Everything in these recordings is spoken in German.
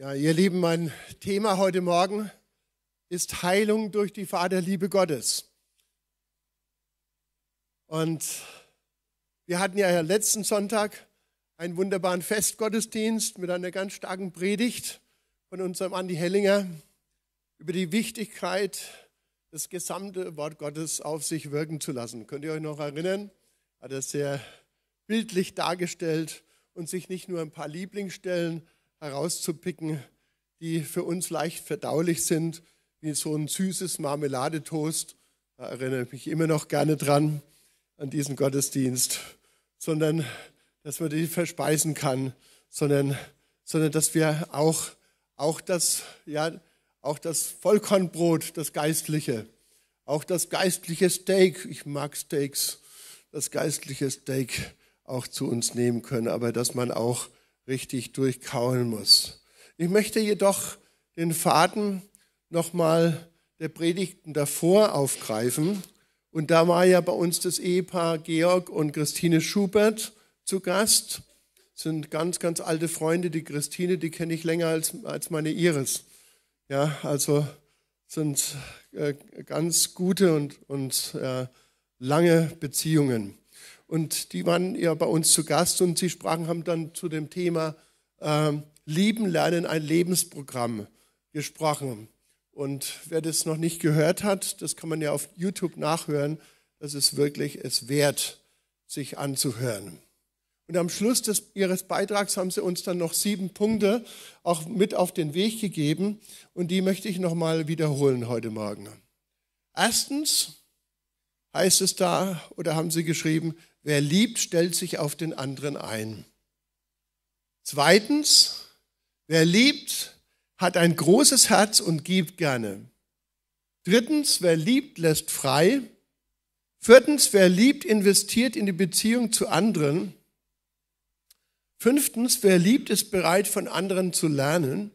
Ja, ihr Lieben, mein Thema heute Morgen ist Heilung durch die Vaterliebe Gottes. Und wir hatten ja letzten Sonntag einen wunderbaren Festgottesdienst mit einer ganz starken Predigt von unserem Andi Hellinger über die Wichtigkeit, das gesamte Wort Gottes auf sich wirken zu lassen. Könnt ihr euch noch erinnern? Hat er sehr bildlich dargestellt und sich nicht nur ein paar Lieblingsstellen herauszupicken, die für uns leicht verdaulich sind, wie so ein süßes Marmeladetoast. Da erinnere ich mich immer noch gerne dran, an diesen Gottesdienst, sondern dass man die verspeisen kann, sondern, sondern dass wir auch, auch, das, ja, auch das Vollkornbrot, das Geistliche, auch das geistliche Steak, ich mag Steaks, das geistliche Steak auch zu uns nehmen können, aber dass man auch richtig durchkauen muss. Ich möchte jedoch den Faden nochmal der Predigten davor aufgreifen. Und da war ja bei uns das Ehepaar Georg und Christine Schubert zu Gast. Das sind ganz, ganz alte Freunde. Die Christine, die kenne ich länger als, als meine Iris. Ja, also sind äh, ganz gute und, und äh, lange Beziehungen. Und die waren ja bei uns zu Gast und sie sprachen, haben dann zu dem Thema äh, Lieben lernen, ein Lebensprogramm gesprochen. Und wer das noch nicht gehört hat, das kann man ja auf YouTube nachhören. Das ist wirklich es wert, sich anzuhören. Und am Schluss des, ihres Beitrags haben sie uns dann noch sieben Punkte auch mit auf den Weg gegeben. Und die möchte ich nochmal wiederholen heute Morgen. Erstens heißt es da, oder haben sie geschrieben, Wer liebt, stellt sich auf den anderen ein. Zweitens, wer liebt, hat ein großes Herz und gibt gerne. Drittens, wer liebt, lässt frei. Viertens, wer liebt, investiert in die Beziehung zu anderen. Fünftens, wer liebt, ist bereit, von anderen zu lernen.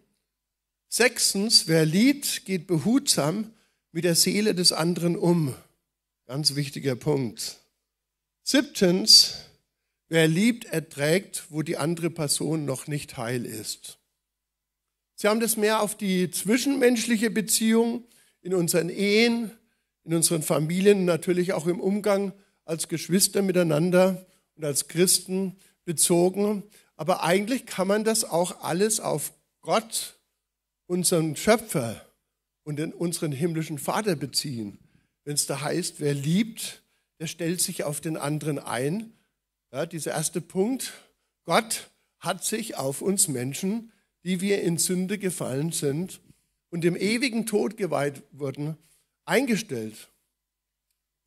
Sechstens, wer liebt, geht behutsam mit der Seele des anderen um. Ganz wichtiger Punkt. Siebtens, wer liebt, erträgt, wo die andere Person noch nicht heil ist. Sie haben das mehr auf die zwischenmenschliche Beziehung in unseren Ehen, in unseren Familien, natürlich auch im Umgang als Geschwister miteinander und als Christen bezogen. Aber eigentlich kann man das auch alles auf Gott, unseren Schöpfer und in unseren himmlischen Vater beziehen. Wenn es da heißt, wer liebt, erträgt der stellt sich auf den anderen ein. Ja, dieser erste Punkt, Gott hat sich auf uns Menschen, die wir in Sünde gefallen sind und dem ewigen Tod geweiht wurden, eingestellt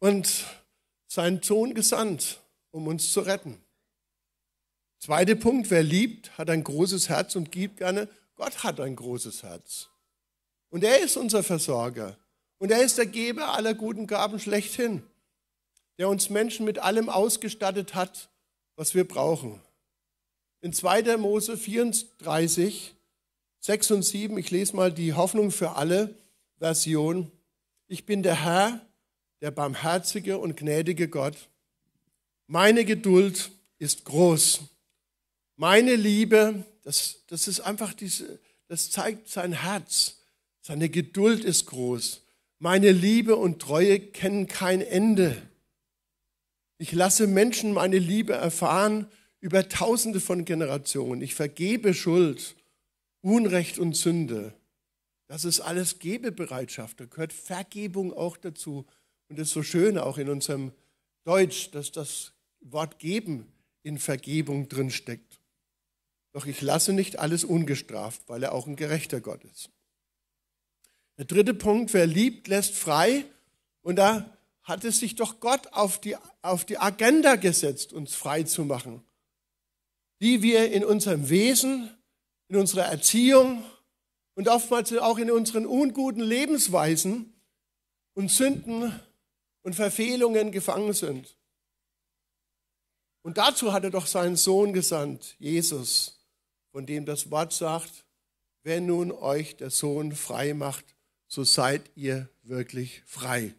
und seinen Sohn gesandt, um uns zu retten. Zweiter Punkt, wer liebt, hat ein großes Herz und gibt gerne. Gott hat ein großes Herz. Und er ist unser Versorger. Und er ist der Geber aller guten Gaben schlechthin der uns Menschen mit allem ausgestattet hat, was wir brauchen. In 2. Mose 34, 6 und 7, ich lese mal die Hoffnung für alle Version. Ich bin der Herr, der barmherzige und gnädige Gott. Meine Geduld ist groß. Meine Liebe, das, das ist einfach diese, das zeigt sein Herz. Seine Geduld ist groß. Meine Liebe und Treue kennen kein Ende. Ich lasse Menschen meine Liebe erfahren über tausende von Generationen. Ich vergebe Schuld, Unrecht und Sünde. Das ist alles Gebebereitschaft. Da gehört Vergebung auch dazu. Und das ist so schön auch in unserem Deutsch, dass das Wort geben in Vergebung drinsteckt. Doch ich lasse nicht alles ungestraft, weil er auch ein gerechter Gott ist. Der dritte Punkt, wer liebt, lässt frei. Und da hat es sich doch Gott auf die, auf die Agenda gesetzt, uns frei zu machen, die wir in unserem Wesen, in unserer Erziehung und oftmals auch in unseren unguten Lebensweisen und Sünden und Verfehlungen gefangen sind. Und dazu hat er doch seinen Sohn gesandt, Jesus, von dem das Wort sagt, wenn nun euch der Sohn frei macht, so seid ihr wirklich frei.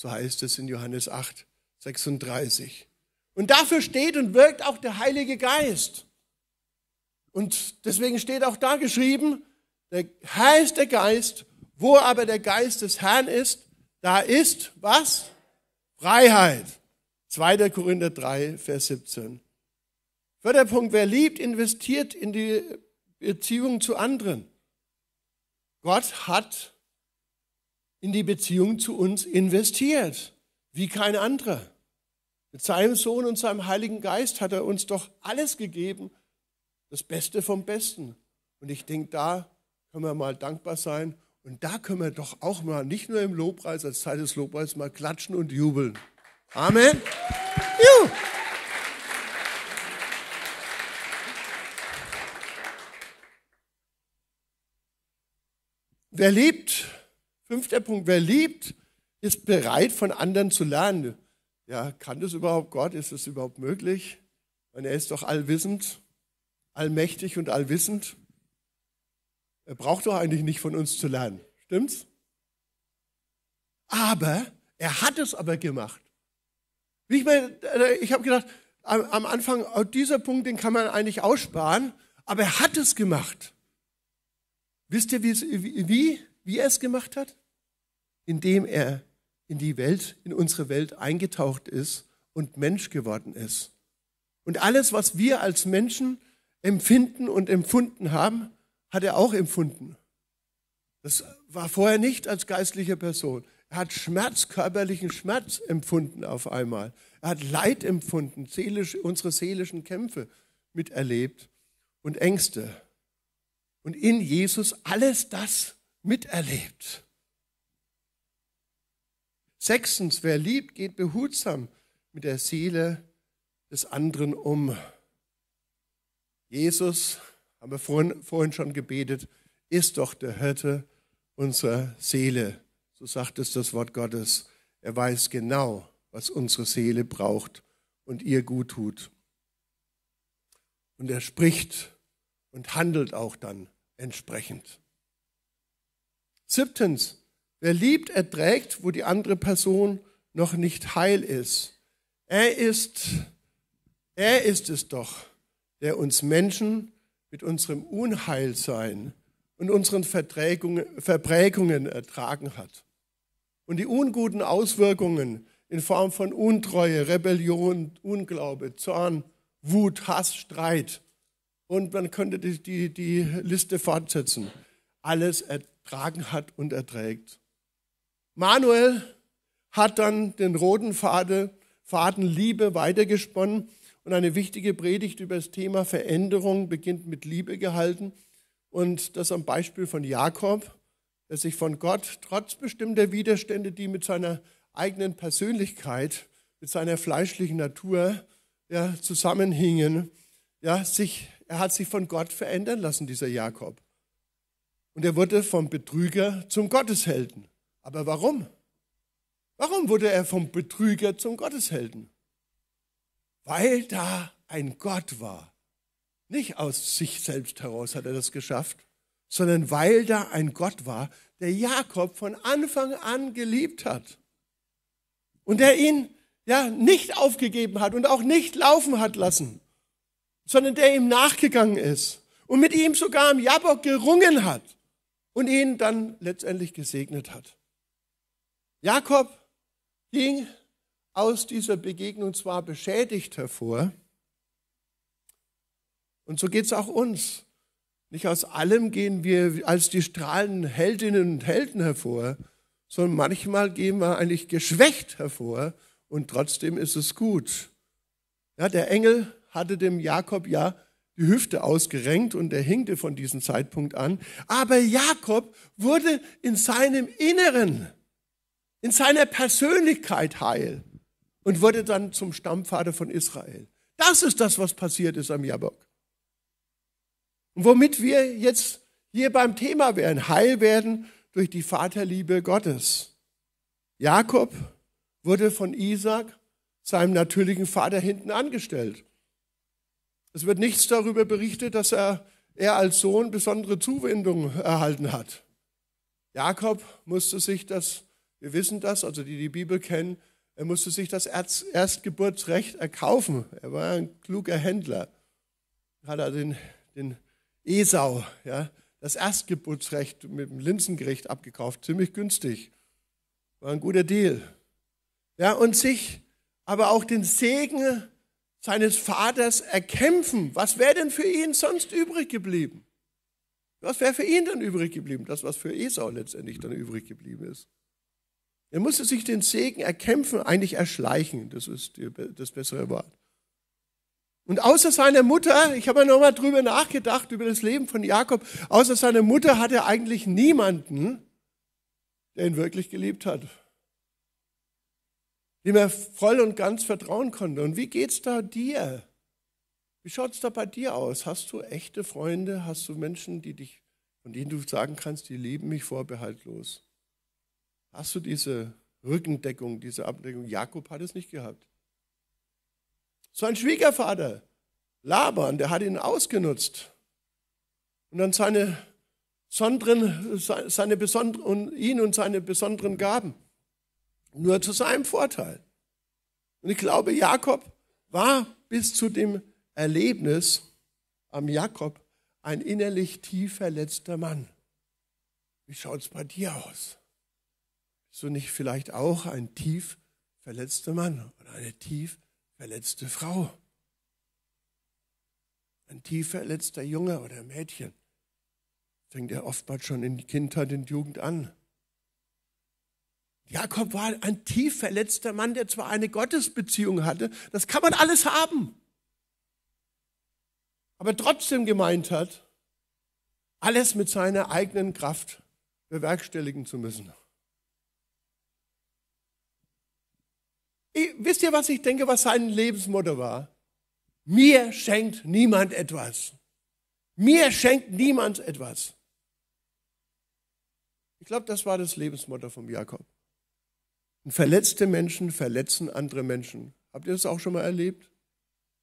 So heißt es in Johannes 8, 36. Und dafür steht und wirkt auch der Heilige Geist. Und deswegen steht auch da geschrieben, der Herr ist der Geist, wo aber der Geist des Herrn ist, da ist was? Freiheit. 2. Korinther 3, Vers 17. Förderpunkt, wer liebt, investiert in die Beziehung zu anderen. Gott hat in die Beziehung zu uns investiert, wie kein anderer. Mit seinem Sohn und seinem Heiligen Geist hat er uns doch alles gegeben, das Beste vom Besten. Und ich denke, da können wir mal dankbar sein und da können wir doch auch mal nicht nur im Lobpreis, als Teil des Lobpreises, mal klatschen und jubeln. Amen. Ja. Wer lebt, Fünfter Punkt, wer liebt, ist bereit, von anderen zu lernen. Ja, kann das überhaupt Gott? Ist das überhaupt möglich? Und er ist doch allwissend, allmächtig und allwissend. Er braucht doch eigentlich nicht von uns zu lernen. Stimmt's? Aber er hat es aber gemacht. ich äh, ich habe gedacht, am Anfang, oh, dieser Punkt, den kann man eigentlich aussparen, aber er hat es gemacht. Wisst ihr, wie, wie, wie er es gemacht hat? indem er in die Welt, in unsere Welt eingetaucht ist und Mensch geworden ist. Und alles, was wir als Menschen empfinden und empfunden haben, hat er auch empfunden. Das war vorher nicht als geistliche Person. Er hat Schmerz, körperlichen Schmerz empfunden auf einmal. Er hat Leid empfunden, seelisch, unsere seelischen Kämpfe miterlebt und Ängste. Und in Jesus alles das miterlebt. Sechstens, wer liebt, geht behutsam mit der Seele des anderen um. Jesus, haben wir vorhin, vorhin schon gebetet, ist doch der Hirte unserer Seele. So sagt es das Wort Gottes. Er weiß genau, was unsere Seele braucht und ihr gut tut. Und er spricht und handelt auch dann entsprechend. Siebtens, Wer liebt, erträgt, wo die andere Person noch nicht heil ist. Er ist, er ist es doch, der uns Menschen mit unserem Unheilsein und unseren Verprägungen ertragen hat. Und die unguten Auswirkungen in Form von Untreue, Rebellion, Unglaube, Zorn, Wut, Hass, Streit. Und man könnte die, die, die Liste fortsetzen. Alles ertragen hat und erträgt. Manuel hat dann den roten Faden, Faden Liebe weitergesponnen und eine wichtige Predigt über das Thema Veränderung beginnt mit Liebe gehalten und das am Beispiel von Jakob, der sich von Gott trotz bestimmter Widerstände, die mit seiner eigenen Persönlichkeit, mit seiner fleischlichen Natur ja, zusammenhingen, ja, sich, er hat sich von Gott verändern lassen, dieser Jakob. Und er wurde vom Betrüger zum Gotteshelden. Aber warum? Warum wurde er vom Betrüger zum Gotteshelden? Weil da ein Gott war. Nicht aus sich selbst heraus hat er das geschafft, sondern weil da ein Gott war, der Jakob von Anfang an geliebt hat und der ihn ja nicht aufgegeben hat und auch nicht laufen hat lassen, sondern der ihm nachgegangen ist und mit ihm sogar am Jabok gerungen hat und ihn dann letztendlich gesegnet hat. Jakob ging aus dieser Begegnung zwar beschädigt hervor, und so geht es auch uns. Nicht aus allem gehen wir als die strahlenden Heldinnen und Helden hervor, sondern manchmal gehen wir eigentlich geschwächt hervor und trotzdem ist es gut. Ja, der Engel hatte dem Jakob ja die Hüfte ausgerenkt und er hinkte von diesem Zeitpunkt an. Aber Jakob wurde in seinem Inneren in seiner Persönlichkeit heil und wurde dann zum Stammvater von Israel. Das ist das, was passiert ist am Jabok. Und womit wir jetzt hier beim Thema wären, heil werden durch die Vaterliebe Gottes. Jakob wurde von Isaac, seinem natürlichen Vater, hinten angestellt. Es wird nichts darüber berichtet, dass er, er als Sohn besondere Zuwendung erhalten hat. Jakob musste sich das wir wissen das, also die die Bibel kennen, er musste sich das Erstgeburtsrecht erkaufen. Er war ein kluger Händler. Hat er den, den Esau, ja, das Erstgeburtsrecht mit dem Linsengericht abgekauft, ziemlich günstig. War ein guter Deal. Ja, und sich aber auch den Segen seines Vaters erkämpfen. Was wäre denn für ihn sonst übrig geblieben? Was wäre für ihn dann übrig geblieben? Das, was für Esau letztendlich dann übrig geblieben ist. Er musste sich den Segen erkämpfen, eigentlich erschleichen, das ist das bessere Wort. Und außer seiner Mutter, ich habe ja nochmal drüber nachgedacht, über das Leben von Jakob, außer seiner Mutter hatte er eigentlich niemanden, der ihn wirklich geliebt hat, dem er voll und ganz vertrauen konnte. Und wie geht's da dir? Wie schaut's da bei dir aus? Hast du echte Freunde? Hast du Menschen, die dich, von denen du sagen kannst, die lieben mich vorbehaltlos? Hast du diese Rückendeckung, diese Abdeckung? Jakob hat es nicht gehabt. Sein Schwiegervater, Laban, der hat ihn ausgenutzt. Und dann seine besonderen, seine besonderen, ihn und seine besonderen Gaben. Nur zu seinem Vorteil. Und ich glaube, Jakob war bis zu dem Erlebnis am Jakob ein innerlich tief verletzter Mann. Wie schaut's bei dir aus? so nicht vielleicht auch ein tief verletzter Mann oder eine tief verletzte Frau? Ein tief verletzter Junge oder Mädchen fängt er oftmals schon in die Kindheit und Jugend an. Jakob war ein tief verletzter Mann, der zwar eine Gottesbeziehung hatte, das kann man alles haben, aber trotzdem gemeint hat, alles mit seiner eigenen Kraft bewerkstelligen zu müssen. Ich, wisst ihr, was ich denke, was sein Lebensmotto war? Mir schenkt niemand etwas. Mir schenkt niemand etwas. Ich glaube, das war das Lebensmotto von Jakob. Und verletzte Menschen verletzen andere Menschen. Habt ihr das auch schon mal erlebt?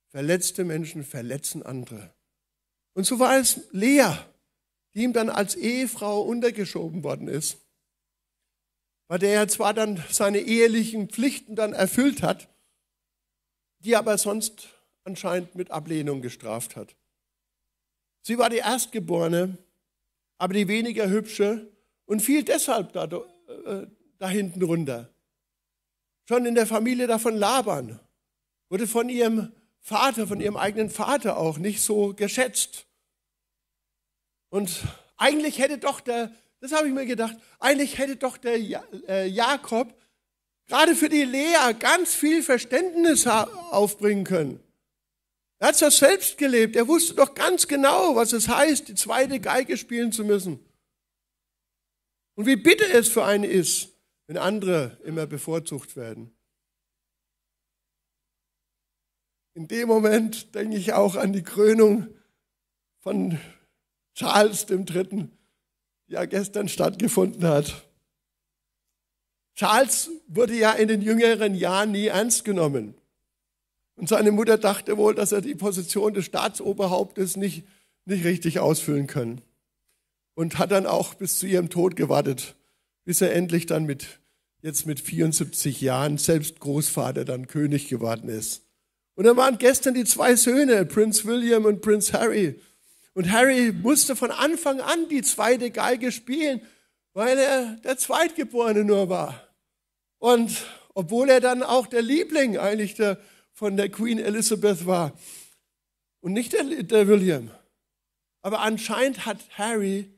Verletzte Menschen verletzen andere. Und so war es Lea, die ihm dann als Ehefrau untergeschoben worden ist weil der ja zwar dann seine ehelichen Pflichten dann erfüllt hat, die aber sonst anscheinend mit Ablehnung gestraft hat. Sie war die Erstgeborene, aber die weniger hübsche und fiel deshalb da, äh, da hinten runter. Schon in der Familie davon labern, wurde von ihrem Vater, von ihrem eigenen Vater auch nicht so geschätzt. Und eigentlich hätte doch der das habe ich mir gedacht. Eigentlich hätte doch der äh, Jakob gerade für die Lea ganz viel Verständnis aufbringen können. Er hat es ja selbst gelebt. Er wusste doch ganz genau, was es heißt, die zweite Geige spielen zu müssen. Und wie bitter es für einen ist, wenn andere immer bevorzugt werden. In dem Moment denke ich auch an die Krönung von Charles III ja gestern stattgefunden hat. Charles wurde ja in den jüngeren Jahren nie ernst genommen. Und seine Mutter dachte wohl, dass er die Position des Staatsoberhauptes nicht, nicht richtig ausfüllen kann. Und hat dann auch bis zu ihrem Tod gewartet, bis er endlich dann mit, jetzt mit 74 Jahren, selbst Großvater, dann König geworden ist. Und dann waren gestern die zwei Söhne, Prinz William und Prinz Harry, und Harry musste von Anfang an die zweite Geige spielen, weil er der Zweitgeborene nur war. Und obwohl er dann auch der Liebling eigentlich der, von der Queen Elizabeth war und nicht der, der William. Aber anscheinend hat Harry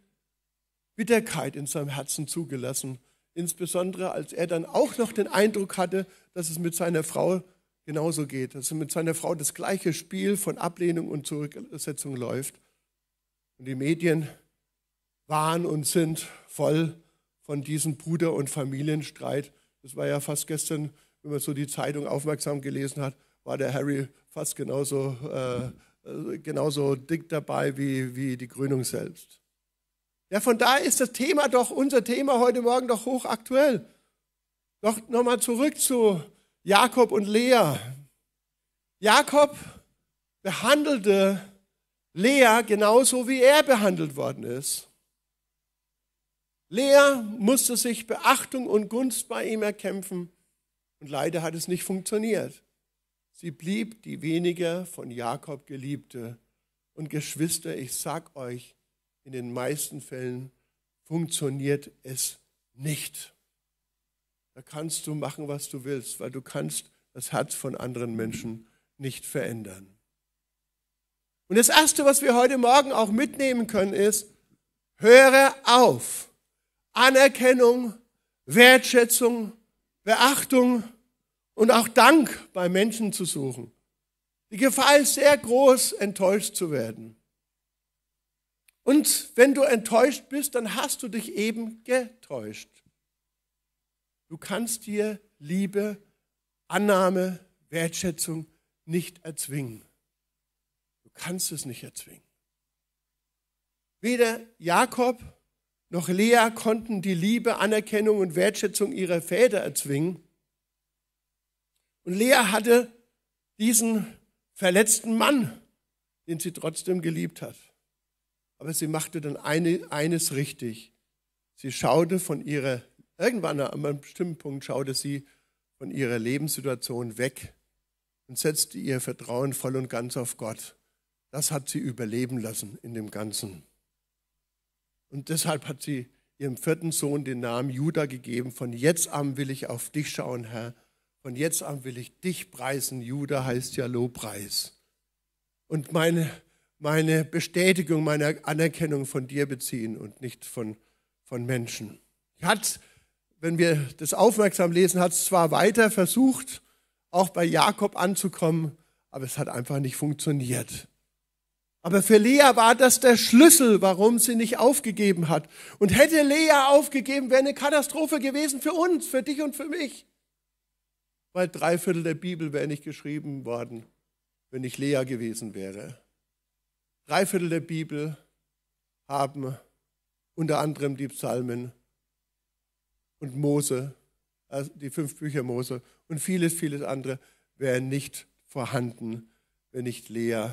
Bitterkeit in seinem Herzen zugelassen, insbesondere als er dann auch noch den Eindruck hatte, dass es mit seiner Frau genauso geht, dass mit seiner Frau das gleiche Spiel von Ablehnung und Zurücksetzung läuft. Und die Medien waren und sind voll von diesem Bruder- und Familienstreit. Das war ja fast gestern, wenn man so die Zeitung aufmerksam gelesen hat, war der Harry fast genauso, äh, äh genauso dick dabei wie, wie die Krönung selbst. Ja, von daher ist das Thema doch, unser Thema heute Morgen doch hochaktuell. Doch nochmal zurück zu Jakob und Lea. Jakob behandelte Lea genauso wie er behandelt worden ist. Lea musste sich Beachtung und Gunst bei ihm erkämpfen und leider hat es nicht funktioniert. Sie blieb die weniger von Jakob geliebte. Und Geschwister, ich sag euch, in den meisten Fällen funktioniert es nicht. Da kannst du machen, was du willst, weil du kannst das Herz von anderen Menschen nicht verändern. Und das Erste, was wir heute Morgen auch mitnehmen können, ist, höre auf. Anerkennung, Wertschätzung, Beachtung und auch Dank bei Menschen zu suchen. Die Gefahr ist sehr groß, enttäuscht zu werden. Und wenn du enttäuscht bist, dann hast du dich eben getäuscht. Du kannst dir Liebe, Annahme, Wertschätzung nicht erzwingen kannst du es nicht erzwingen. Weder Jakob noch Lea konnten die Liebe, Anerkennung und Wertschätzung ihrer Väter erzwingen. Und Lea hatte diesen verletzten Mann, den sie trotzdem geliebt hat. Aber sie machte dann eine, eines richtig. Sie schaute von ihrer, irgendwann an einem bestimmten Punkt schaute sie von ihrer Lebenssituation weg und setzte ihr Vertrauen voll und ganz auf Gott das hat sie überleben lassen in dem Ganzen. Und deshalb hat sie ihrem vierten Sohn den Namen Judah gegeben. Von jetzt an will ich auf dich schauen, Herr. Von jetzt an will ich dich preisen. Judah heißt ja Lobpreis. Und meine, meine Bestätigung, meine Anerkennung von dir beziehen und nicht von, von Menschen. Hat, wenn wir das aufmerksam lesen, hat es zwar weiter versucht, auch bei Jakob anzukommen, aber es hat einfach nicht funktioniert. Aber für Lea war das der Schlüssel, warum sie nicht aufgegeben hat. Und hätte Lea aufgegeben, wäre eine Katastrophe gewesen für uns, für dich und für mich. Weil drei Viertel der Bibel wäre nicht geschrieben worden, wenn ich Lea gewesen wäre. Drei Viertel der Bibel haben unter anderem die Psalmen und Mose, also die fünf Bücher Mose und vieles, vieles andere wäre nicht vorhanden, wenn nicht Lea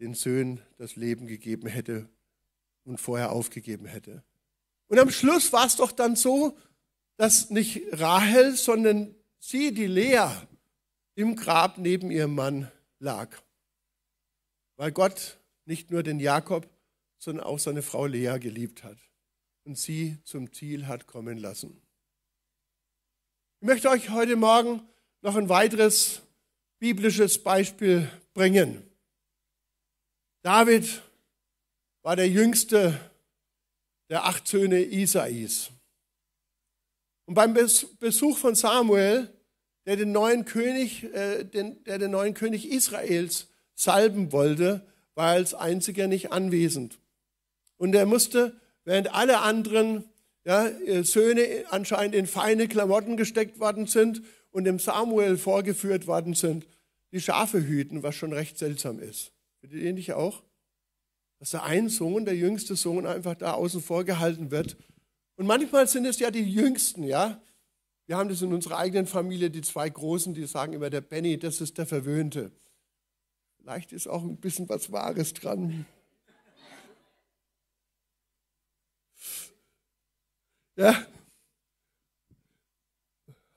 den Söhnen das Leben gegeben hätte und vorher aufgegeben hätte. Und am Schluss war es doch dann so, dass nicht Rahel, sondern sie, die Lea, im Grab neben ihrem Mann lag. Weil Gott nicht nur den Jakob, sondern auch seine Frau Lea geliebt hat und sie zum Ziel hat kommen lassen. Ich möchte euch heute Morgen noch ein weiteres biblisches Beispiel bringen. David war der jüngste der acht Söhne Isais. Und beim Besuch von Samuel, der den neuen König, äh, den, der den neuen König Israels salben wollte, war er als einziger nicht anwesend. Und er musste, während alle anderen ja, äh, Söhne anscheinend in feine Klamotten gesteckt worden sind und dem Samuel vorgeführt worden sind, die Schafe hüten, was schon recht seltsam ist. Findet ihr nicht auch? Dass der ein Sohn, der jüngste Sohn, einfach da außen vor gehalten wird. Und manchmal sind es ja die Jüngsten, ja? Wir haben das in unserer eigenen Familie, die zwei Großen, die sagen immer, der Benny, das ist der Verwöhnte. Vielleicht ist auch ein bisschen was Wahres dran. Ja?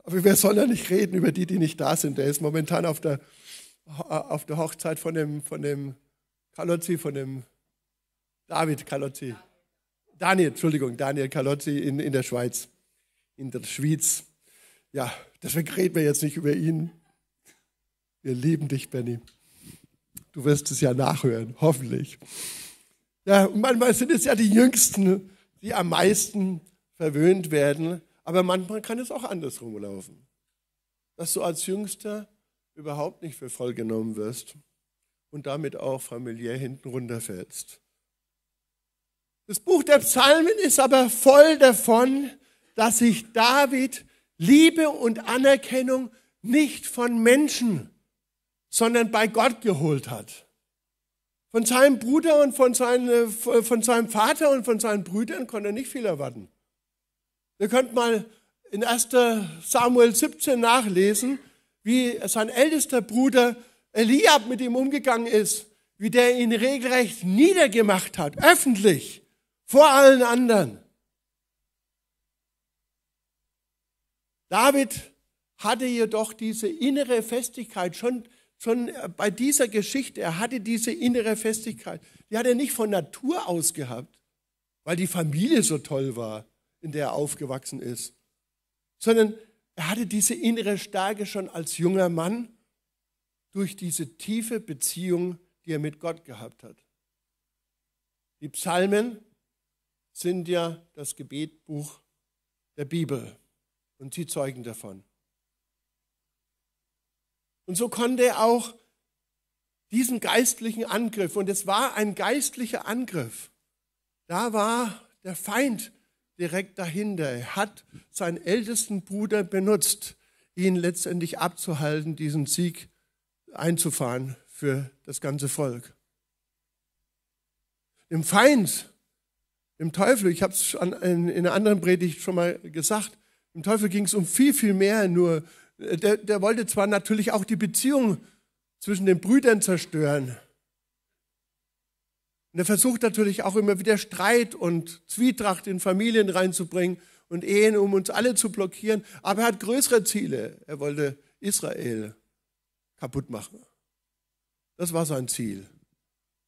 Aber wir sollen ja nicht reden über die, die nicht da sind. Der ist momentan auf der äh, auf der Hochzeit von dem, von dem Kalotzi, von dem David Kalotzi. Daniel, Entschuldigung, Daniel Kalotzi in, in der Schweiz. In der Schweiz. Ja, deswegen reden wir jetzt nicht über ihn. Wir lieben dich, Benny. Du wirst es ja nachhören, hoffentlich. Ja, und manchmal sind es ja die Jüngsten, die am meisten verwöhnt werden, aber manchmal kann es auch andersrum laufen. Dass du als Jüngster überhaupt nicht für voll genommen wirst und damit auch familiär hinten runterfällst. Das Buch der Psalmen ist aber voll davon, dass sich David Liebe und Anerkennung nicht von Menschen, sondern bei Gott geholt hat. Von seinem Bruder und von, seine, von seinem Vater und von seinen Brüdern konnte er nicht viel erwarten. Ihr könnt mal in 1. Samuel 17 nachlesen, wie sein ältester Bruder Eliab mit ihm umgegangen ist, wie der ihn regelrecht niedergemacht hat, öffentlich, vor allen anderen. David hatte jedoch diese innere Festigkeit schon, schon bei dieser Geschichte. Er hatte diese innere Festigkeit. Die hat er nicht von Natur aus gehabt, weil die Familie so toll war, in der er aufgewachsen ist, sondern er hatte diese innere Stärke schon als junger Mann durch diese tiefe Beziehung, die er mit Gott gehabt hat. Die Psalmen sind ja das Gebetbuch der Bibel und sie zeugen davon. Und so konnte er auch diesen geistlichen Angriff, und es war ein geistlicher Angriff, da war der Feind direkt dahinter. Er hat seinen ältesten Bruder benutzt, ihn letztendlich abzuhalten, diesen Sieg einzufahren für das ganze Volk. Im Feind, im Teufel, ich habe es in einer anderen Predigt schon mal gesagt, im Teufel ging es um viel, viel mehr. Nur äh, der, der wollte zwar natürlich auch die Beziehung zwischen den Brüdern zerstören, und er versucht natürlich auch immer wieder Streit und Zwietracht in Familien reinzubringen und Ehen, um uns alle zu blockieren. Aber er hat größere Ziele. Er wollte Israel kaputt machen. Das war sein Ziel.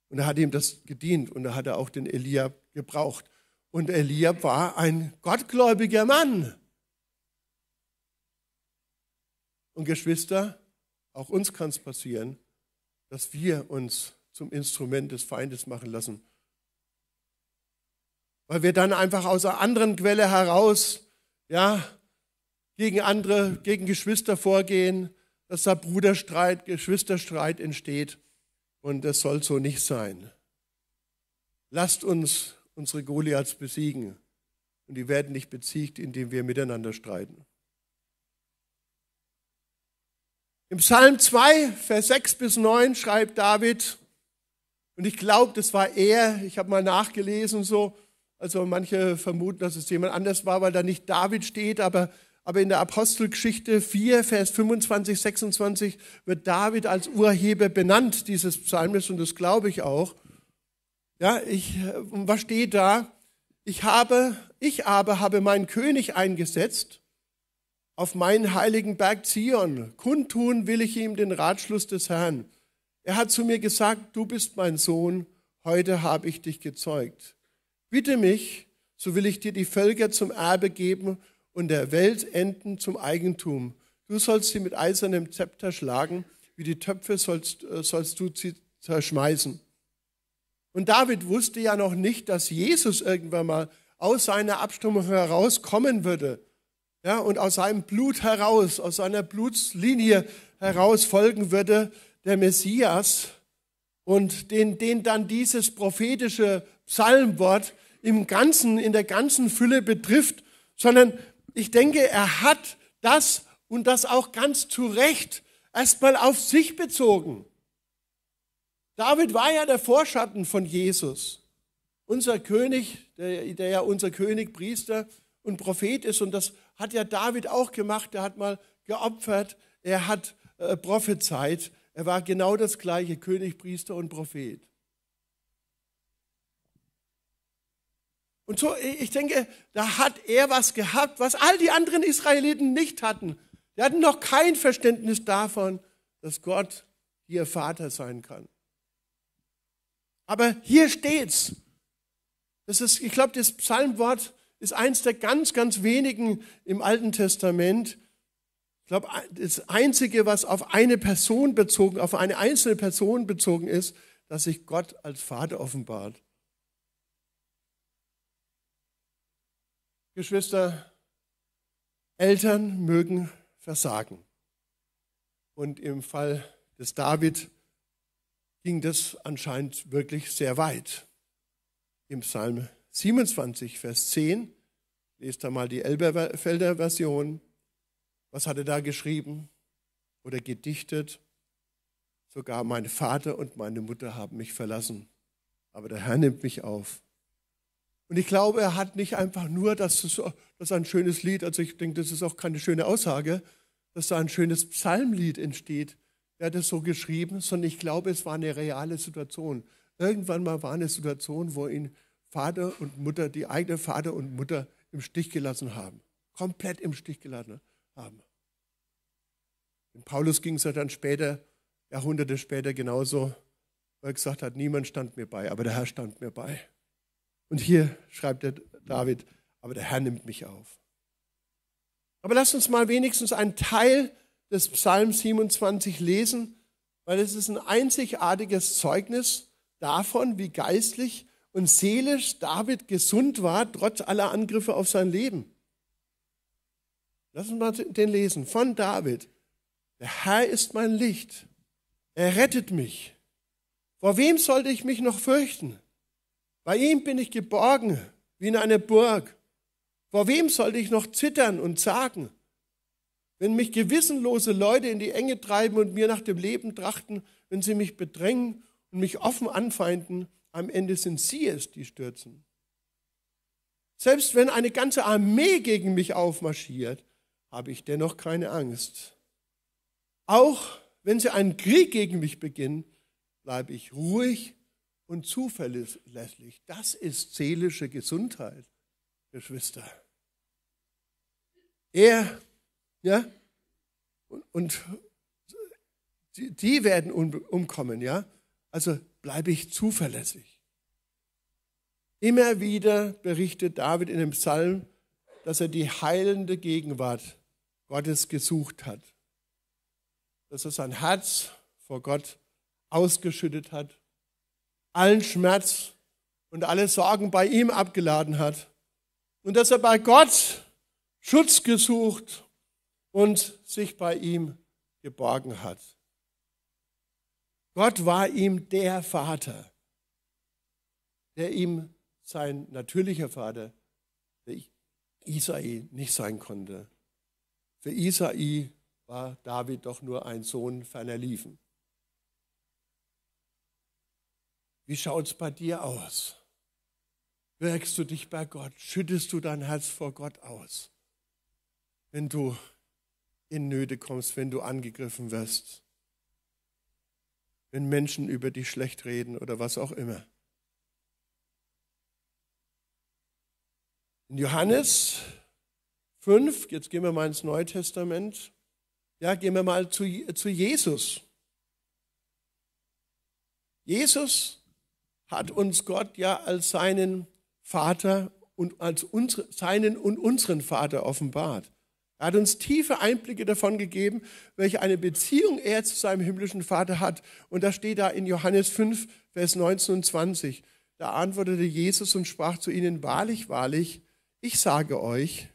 Und er hat ihm das gedient und er hat auch den Eliab gebraucht. Und Eliab war ein gottgläubiger Mann. Und Geschwister, auch uns kann es passieren, dass wir uns zum Instrument des Feindes machen lassen. Weil wir dann einfach aus einer anderen Quelle heraus, ja, gegen andere, gegen Geschwister vorgehen, dass da Bruderstreit, Geschwisterstreit entsteht. Und das soll so nicht sein. Lasst uns unsere Goliaths besiegen. Und die werden nicht besiegt, indem wir miteinander streiten. Im Psalm 2, Vers 6 bis 9 schreibt David, und ich glaube, das war er, ich habe mal nachgelesen so, also manche vermuten, dass es jemand anders war, weil da nicht David steht, aber, aber in der Apostelgeschichte 4, Vers 25, 26 wird David als Urheber benannt, dieses Psalmes, und das glaube ich auch. Ja, ich, was steht da? Ich habe, ich aber habe meinen König eingesetzt auf meinen heiligen Berg Zion. Kundtun will ich ihm den Ratschluss des Herrn. Er hat zu mir gesagt, du bist mein Sohn, heute habe ich dich gezeugt. Bitte mich, so will ich dir die Völker zum Erbe geben und der Welt enden zum Eigentum. Du sollst sie mit eisernem Zepter schlagen, wie die Töpfe sollst, äh, sollst du sie zerschmeißen. Und David wusste ja noch nicht, dass Jesus irgendwann mal aus seiner Abstammung herauskommen würde. Ja, und aus seinem Blut heraus, aus seiner Blutslinie heraus folgen würde der Messias und den, den dann dieses prophetische Psalmwort im Ganzen, in der ganzen Fülle betrifft, sondern ich denke, er hat das und das auch ganz zu Recht erstmal auf sich bezogen. David war ja der Vorschatten von Jesus. Unser König, der, der ja unser König, Priester und Prophet ist, und das hat ja David auch gemacht, er hat mal geopfert, er hat äh, prophezeit, er war genau das gleiche, König, Priester und Prophet. Und so, ich denke, da hat er was gehabt, was all die anderen Israeliten nicht hatten. Die hatten noch kein Verständnis davon, dass Gott ihr Vater sein kann. Aber hier steht's. Das ist, ich glaube, das Psalmwort ist eins der ganz, ganz wenigen im Alten Testament, ich glaube, das Einzige, was auf eine Person bezogen, auf eine einzelne Person bezogen ist, dass sich Gott als Vater offenbart. Geschwister, Eltern mögen versagen. Und im Fall des David ging das anscheinend wirklich sehr weit. Im Psalm 27, Vers 10, lest da mal die Elberfelder Version, was hat er da geschrieben oder gedichtet? Sogar mein Vater und meine Mutter haben mich verlassen, aber der Herr nimmt mich auf. Und ich glaube, er hat nicht einfach nur, dass das, das ein schönes Lied, also ich denke, das ist auch keine schöne Aussage, dass da ein schönes Psalmlied entsteht. Er hat es so geschrieben, sondern ich glaube, es war eine reale Situation. Irgendwann mal war eine Situation, wo ihn Vater und Mutter, die eigene Vater und Mutter im Stich gelassen haben. Komplett im Stich gelassen. haben haben. Und Paulus ging es ja dann später, Jahrhunderte später genauso, weil er gesagt hat, niemand stand mir bei, aber der Herr stand mir bei. Und hier schreibt der David, aber der Herr nimmt mich auf. Aber lasst uns mal wenigstens einen Teil des Psalms 27 lesen, weil es ist ein einzigartiges Zeugnis davon, wie geistlich und seelisch David gesund war, trotz aller Angriffe auf sein Leben. Lass uns mal den lesen. Von David. Der Herr ist mein Licht. Er rettet mich. Vor wem sollte ich mich noch fürchten? Bei ihm bin ich geborgen, wie in einer Burg. Vor wem sollte ich noch zittern und zagen? Wenn mich gewissenlose Leute in die Enge treiben und mir nach dem Leben trachten, wenn sie mich bedrängen und mich offen anfeinden, am Ende sind sie es, die stürzen. Selbst wenn eine ganze Armee gegen mich aufmarschiert, habe ich dennoch keine Angst. Auch wenn sie einen Krieg gegen mich beginnen, bleibe ich ruhig und zuverlässig. Das ist seelische Gesundheit, Geschwister. Er, ja, und, und die, die, werden umkommen, ja. Also bleibe ich zuverlässig. Immer wieder berichtet David in dem Psalm, dass er die heilende Gegenwart Gottes gesucht hat. Dass er sein Herz vor Gott ausgeschüttet hat, allen Schmerz und alle Sorgen bei ihm abgeladen hat. Und dass er bei Gott Schutz gesucht und sich bei ihm geborgen hat. Gott war ihm der Vater, der ihm sein natürlicher Vater, der Israel, nicht sein konnte. Für Isai war David doch nur ein Sohn ferner Liefen. Wie schaut es bei dir aus? Wirkst du dich bei Gott? Schüttest du dein Herz vor Gott aus? Wenn du in Nöte kommst, wenn du angegriffen wirst, wenn Menschen über dich schlecht reden oder was auch immer. In Johannes 5, jetzt gehen wir mal ins Neue Testament, ja, gehen wir mal zu, zu Jesus. Jesus hat uns Gott ja als seinen Vater und als unsere, seinen und unseren Vater offenbart. Er hat uns tiefe Einblicke davon gegeben, welche eine Beziehung er zu seinem himmlischen Vater hat. Und das steht da in Johannes 5, Vers 19 und 20. Da antwortete Jesus und sprach zu ihnen, wahrlich, wahrlich, ich sage euch,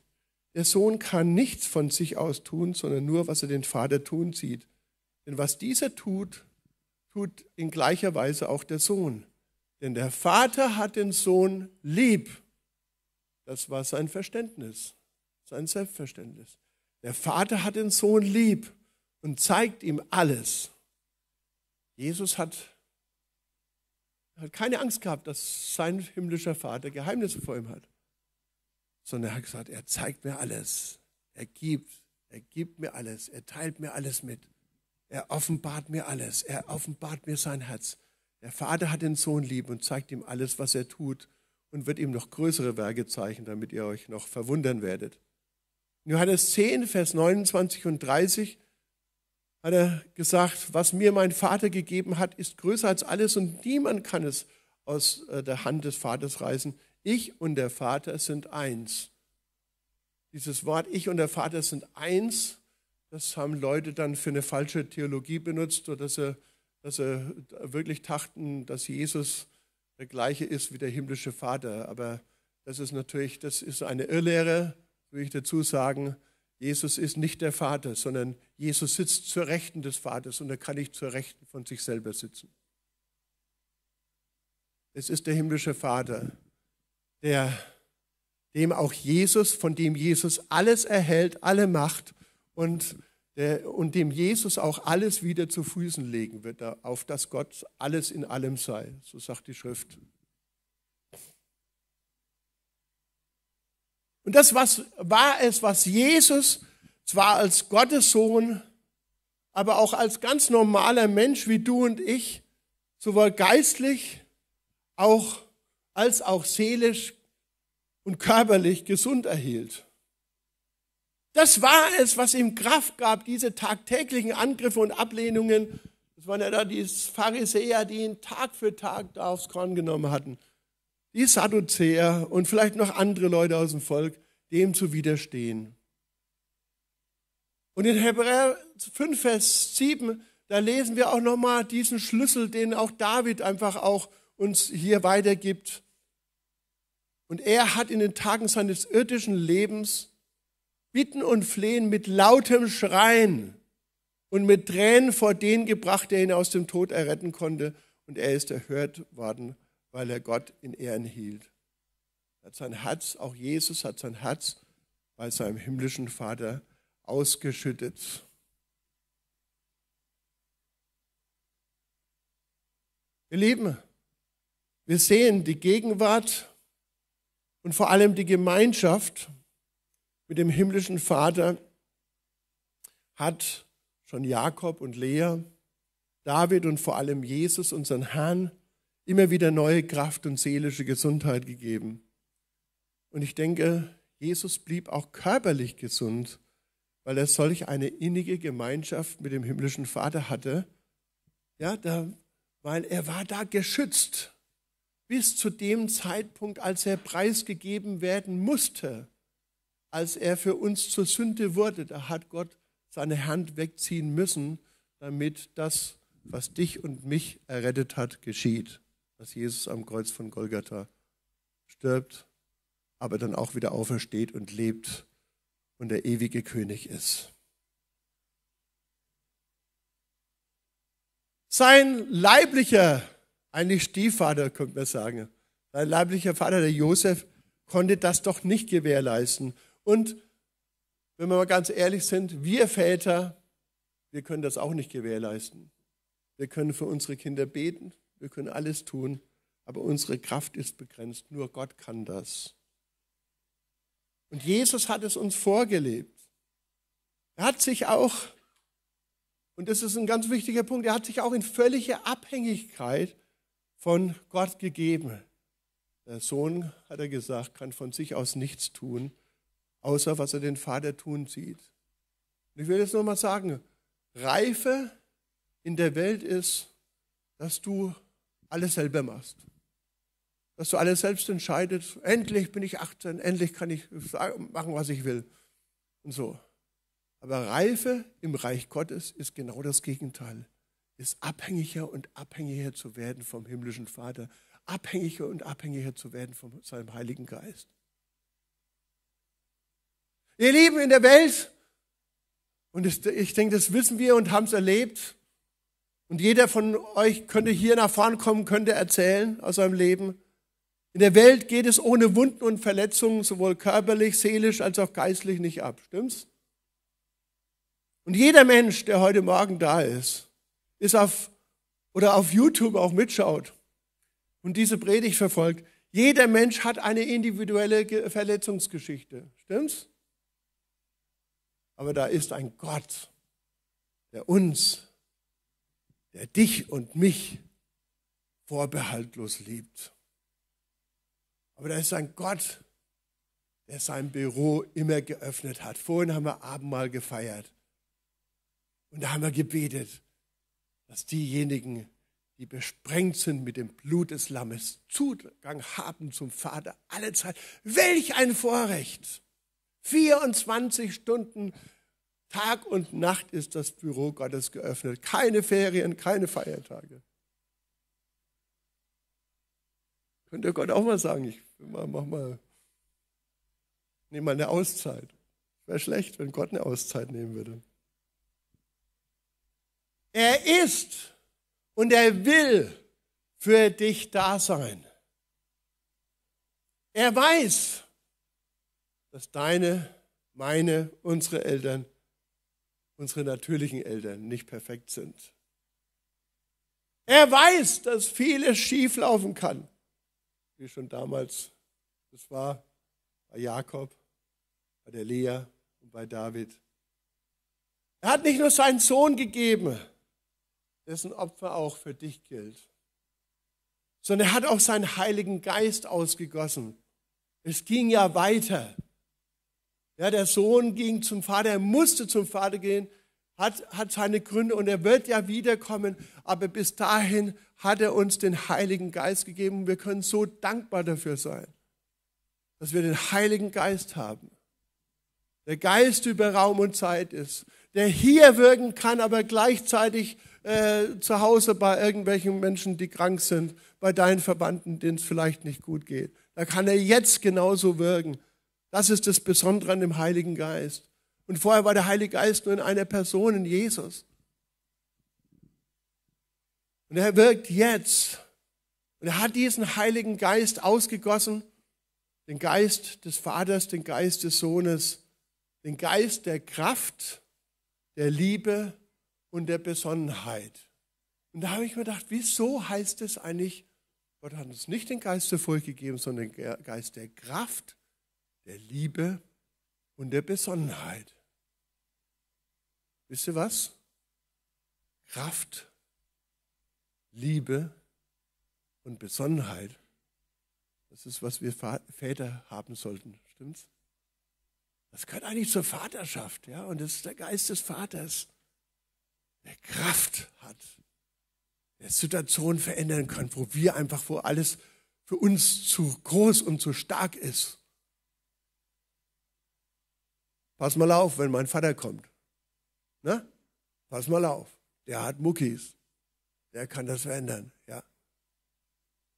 der Sohn kann nichts von sich aus tun, sondern nur, was er den Vater tun sieht. Denn was dieser tut, tut in gleicher Weise auch der Sohn. Denn der Vater hat den Sohn lieb. Das war sein Verständnis, sein Selbstverständnis. Der Vater hat den Sohn lieb und zeigt ihm alles. Jesus hat, hat keine Angst gehabt, dass sein himmlischer Vater Geheimnisse vor ihm hat sondern er hat gesagt, er zeigt mir alles. Er gibt, er gibt mir alles, er teilt mir alles mit. Er offenbart mir alles, er offenbart mir sein Herz. Der Vater hat den Sohn lieb und zeigt ihm alles, was er tut und wird ihm noch größere Werke zeichnen, damit ihr euch noch verwundern werdet. In Johannes 10, Vers 29 und 30 hat er gesagt, was mir mein Vater gegeben hat, ist größer als alles und niemand kann es aus äh, der Hand des Vaters reißen. Ich und der Vater sind eins. Dieses Wort Ich und der Vater sind eins, das haben Leute dann für eine falsche Theologie benutzt, oder dass sie, dass sie wirklich dachten, dass Jesus der gleiche ist wie der himmlische Vater. Aber das ist natürlich, das ist eine Irrlehre, würde ich dazu sagen. Jesus ist nicht der Vater, sondern Jesus sitzt zur Rechten des Vaters und er kann nicht zur Rechten von sich selber sitzen. Es ist der himmlische Vater der, dem auch Jesus, von dem Jesus alles erhält, alle Macht und, der, und dem Jesus auch alles wieder zu Füßen legen wird, auf das Gott alles in allem sei. So sagt die Schrift. Und das was, war es, was Jesus zwar als Gottes Sohn, aber auch als ganz normaler Mensch wie du und ich, sowohl geistlich, auch als auch seelisch und körperlich gesund erhielt. Das war es, was ihm Kraft gab, diese tagtäglichen Angriffe und Ablehnungen. Das waren ja da die Pharisäer, die ihn Tag für Tag da aufs Korn genommen hatten. Die Sadduzäer und vielleicht noch andere Leute aus dem Volk, dem zu widerstehen. Und in Hebräer 5, Vers 7, da lesen wir auch nochmal diesen Schlüssel, den auch David einfach auch uns hier weitergibt. Und er hat in den Tagen seines irdischen Lebens Bitten und Flehen mit lautem Schreien und mit Tränen vor den gebracht, der ihn aus dem Tod erretten konnte. Und er ist erhört worden, weil er Gott in Ehren hielt. Er Hat sein Herz, auch Jesus hat sein Herz bei seinem himmlischen Vater ausgeschüttet. Ihr Lieben, wir sehen die Gegenwart und vor allem die Gemeinschaft mit dem himmlischen Vater hat schon Jakob und Lea, David und vor allem Jesus, unseren Herrn, immer wieder neue Kraft und seelische Gesundheit gegeben. Und ich denke, Jesus blieb auch körperlich gesund, weil er solch eine innige Gemeinschaft mit dem himmlischen Vater hatte. Ja, da, weil er war da geschützt bis zu dem Zeitpunkt, als er preisgegeben werden musste, als er für uns zur Sünde wurde. Da hat Gott seine Hand wegziehen müssen, damit das, was dich und mich errettet hat, geschieht. Dass Jesus am Kreuz von Golgatha stirbt, aber dann auch wieder aufersteht und lebt und der ewige König ist. Sein leiblicher eigentlich Stiefvater, könnte man sagen. Sein leiblicher Vater, der Josef, konnte das doch nicht gewährleisten. Und wenn wir mal ganz ehrlich sind, wir Väter, wir können das auch nicht gewährleisten. Wir können für unsere Kinder beten, wir können alles tun, aber unsere Kraft ist begrenzt. Nur Gott kann das. Und Jesus hat es uns vorgelebt. Er hat sich auch, und das ist ein ganz wichtiger Punkt, er hat sich auch in völliger Abhängigkeit von Gott gegeben. Der Sohn, hat er gesagt, kann von sich aus nichts tun, außer was er den Vater tun sieht. Und ich will jetzt nochmal sagen, Reife in der Welt ist, dass du alles selber machst. Dass du alles selbst entscheidest. Endlich bin ich 18, endlich kann ich machen, was ich will. Und so. Aber Reife im Reich Gottes ist genau das Gegenteil ist abhängiger und abhängiger zu werden vom himmlischen Vater, abhängiger und abhängiger zu werden von seinem Heiligen Geist. Ihr Lieben in der Welt, und ich denke, das wissen wir und haben es erlebt, und jeder von euch könnte hier nach vorn kommen, könnte erzählen aus seinem Leben. In der Welt geht es ohne Wunden und Verletzungen sowohl körperlich, seelisch als auch geistlich nicht ab, stimmt's? Und jeder Mensch, der heute Morgen da ist, ist auf oder auf YouTube auch mitschaut und diese Predigt verfolgt, jeder Mensch hat eine individuelle Verletzungsgeschichte. Stimmt's? Aber da ist ein Gott, der uns, der dich und mich vorbehaltlos liebt. Aber da ist ein Gott, der sein Büro immer geöffnet hat. Vorhin haben wir Abendmahl gefeiert. Und da haben wir gebetet dass diejenigen, die besprengt sind mit dem Blut des Lammes, Zugang haben zum Vater alle Zeit. Welch ein Vorrecht! 24 Stunden Tag und Nacht ist das Büro Gottes geöffnet. Keine Ferien, keine Feiertage. Könnte Gott auch mal sagen, ich mach mal, nehme mal eine Auszeit. Wäre schlecht, wenn Gott eine Auszeit nehmen würde. Er ist und er will für dich da sein. Er weiß, dass deine, meine, unsere Eltern, unsere natürlichen Eltern nicht perfekt sind. Er weiß, dass vieles schieflaufen kann, wie schon damals das war bei Jakob, bei der Lea und bei David. Er hat nicht nur seinen Sohn gegeben, dessen Opfer auch für dich gilt. Sondern er hat auch seinen Heiligen Geist ausgegossen. Es ging ja weiter. Ja, der Sohn ging zum Vater, er musste zum Vater gehen, hat, hat seine Gründe und er wird ja wiederkommen. Aber bis dahin hat er uns den Heiligen Geist gegeben. Wir können so dankbar dafür sein, dass wir den Heiligen Geist haben. Der Geist über Raum und Zeit ist, der hier wirken kann, aber gleichzeitig äh, zu Hause bei irgendwelchen Menschen, die krank sind, bei deinen Verwandten, denen es vielleicht nicht gut geht. Da kann er jetzt genauso wirken. Das ist das Besondere an dem Heiligen Geist. Und vorher war der Heilige Geist nur in einer Person, in Jesus. Und er wirkt jetzt. Und er hat diesen Heiligen Geist ausgegossen, den Geist des Vaters, den Geist des Sohnes, den Geist der Kraft, der Liebe und der Besonnenheit. Und da habe ich mir gedacht, wieso heißt es eigentlich, Gott hat uns nicht den Geist der Furcht gegeben, sondern den Geist der Kraft, der Liebe und der Besonnenheit. Wisst ihr was? Kraft, Liebe und Besonnenheit. Das ist, was wir Väter haben sollten, stimmt's? Das gehört eigentlich zur Vaterschaft, ja, und das ist der Geist des Vaters der Kraft hat, der Situation verändern kann, wo wir einfach, wo alles für uns zu groß und zu stark ist. Pass mal auf, wenn mein Vater kommt. Ne? Pass mal auf, der hat Muckis. Der kann das verändern, ja.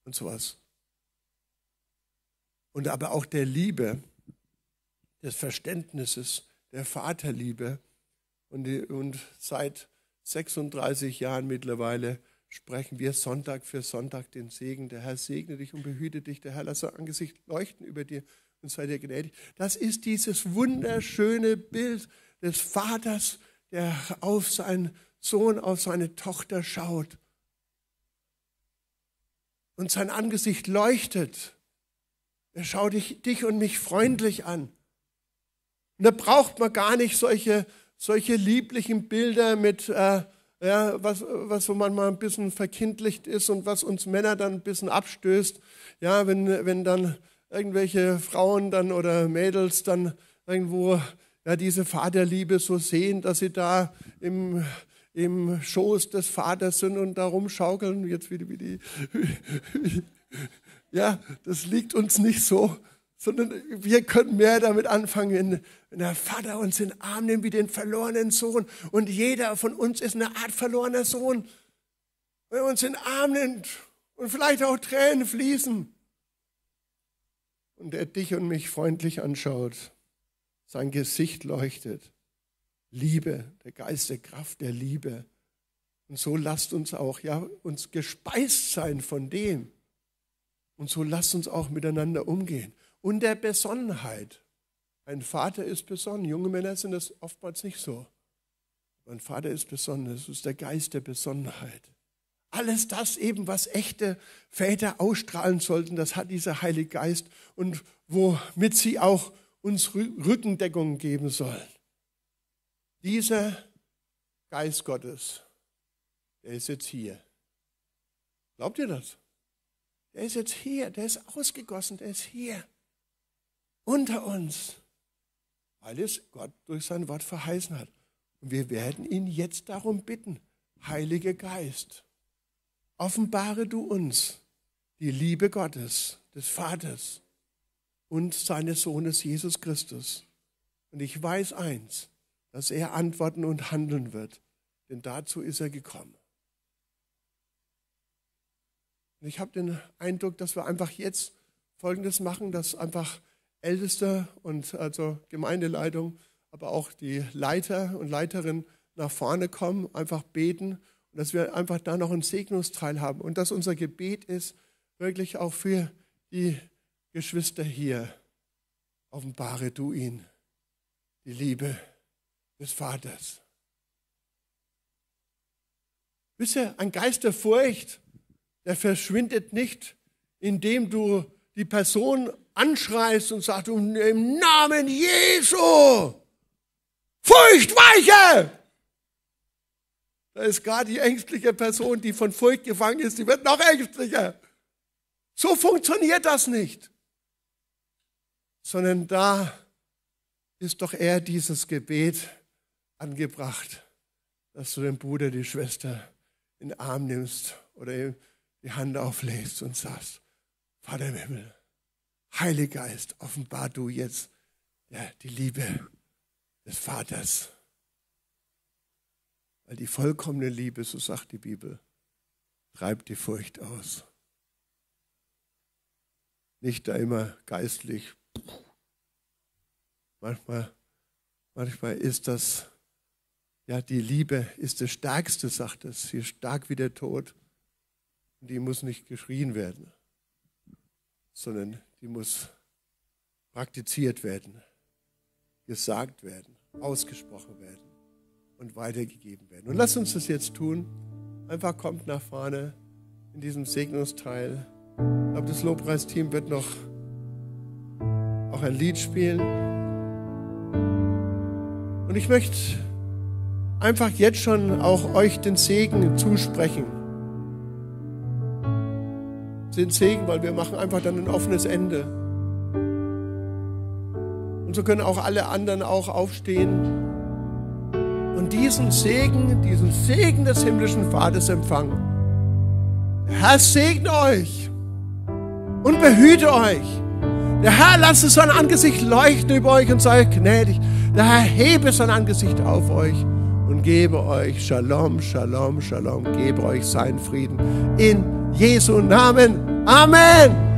Und sowas. Und aber auch der Liebe, des Verständnisses, der Vaterliebe und, die, und seit 36 Jahren mittlerweile sprechen wir Sonntag für Sonntag den Segen. Der Herr segne dich und behüte dich. Der Herr lasse Angesicht leuchten über dir und sei dir gnädig. Das ist dieses wunderschöne Bild des Vaters, der auf seinen Sohn, auf seine Tochter schaut. Und sein Angesicht leuchtet. Er schaut dich, dich und mich freundlich an. Und da braucht man gar nicht solche solche lieblichen Bilder mit, äh, ja, was, was so manchmal ein bisschen verkindlicht ist und was uns Männer dann ein bisschen abstößt. Ja, wenn, wenn dann irgendwelche Frauen dann oder Mädels dann irgendwo ja, diese Vaterliebe so sehen, dass sie da im, im Schoß des Vaters sind und da rumschaukeln. Jetzt wie die, wie die. ja, das liegt uns nicht so sondern wir können mehr damit anfangen, wenn, der Vater uns in den Arm nimmt wie den verlorenen Sohn. Und jeder von uns ist eine Art verlorener Sohn. Wenn er uns in den Arm nimmt und vielleicht auch Tränen fließen. Und er dich und mich freundlich anschaut, sein Gesicht leuchtet. Liebe, der Geist der Kraft der Liebe. Und so lasst uns auch, ja, uns gespeist sein von dem. Und so lasst uns auch miteinander umgehen und der Besonnenheit. Ein Vater ist besonnen. Junge Männer sind das oftmals nicht so. Mein Vater ist besonnen. Das ist der Geist der Besonnenheit. Alles das eben, was echte Väter ausstrahlen sollten, das hat dieser Heilige Geist und womit sie auch uns Rückendeckung geben sollen. Dieser Geist Gottes, der ist jetzt hier. Glaubt ihr das? Der ist jetzt hier, der ist ausgegossen, der ist hier unter uns, weil es Gott durch sein Wort verheißen hat. Und wir werden ihn jetzt darum bitten, Heiliger Geist, offenbare du uns die Liebe Gottes, des Vaters und seines Sohnes Jesus Christus. Und ich weiß eins, dass er antworten und handeln wird, denn dazu ist er gekommen. Und ich habe den Eindruck, dass wir einfach jetzt Folgendes machen, dass einfach Älteste und also Gemeindeleitung, aber auch die Leiter und Leiterin nach vorne kommen, einfach beten und dass wir einfach da noch einen Segnungsteil haben und dass unser Gebet ist wirklich auch für die Geschwister hier. Offenbare du ihn, die Liebe des Vaters. Wisst ihr, ein Geist der Furcht, der verschwindet nicht, indem du die Person anschreist und sagt, im Namen Jesu, Furcht weiche! Da ist gerade die ängstliche Person, die von Furcht gefangen ist, die wird noch ängstlicher. So funktioniert das nicht. Sondern da ist doch eher dieses Gebet angebracht, dass du den Bruder, die Schwester in den Arm nimmst oder ihm die Hand auflegst und sagst, Vater im Himmel, Heiliger Geist, offenbar du jetzt ja, die Liebe des Vaters. Weil die vollkommene Liebe, so sagt die Bibel, treibt die Furcht aus. Nicht da immer geistlich. Manchmal, manchmal ist das, ja, die Liebe ist das Stärkste, sagt es. Sie ist stark wie der Tod. Und die muss nicht geschrien werden sondern die muss praktiziert werden, gesagt werden, ausgesprochen werden und weitergegeben werden. Und lass uns das jetzt tun. Einfach kommt nach vorne in diesem Segnungsteil. Ich glaube, das Lobpreisteam wird noch auch ein Lied spielen. Und ich möchte einfach jetzt schon auch euch den Segen zusprechen sind Segen, weil wir machen einfach dann ein offenes Ende. Und so können auch alle anderen auch aufstehen und diesen Segen, diesen Segen des himmlischen Vaters empfangen. Der Herr segne euch und behüte euch. Der Herr lasse sein Angesicht leuchten über euch und sei euch gnädig. Der Herr hebe sein Angesicht auf euch und gebe euch Shalom, Shalom, Shalom, gebe euch seinen Frieden in Jesu Namen. Amen.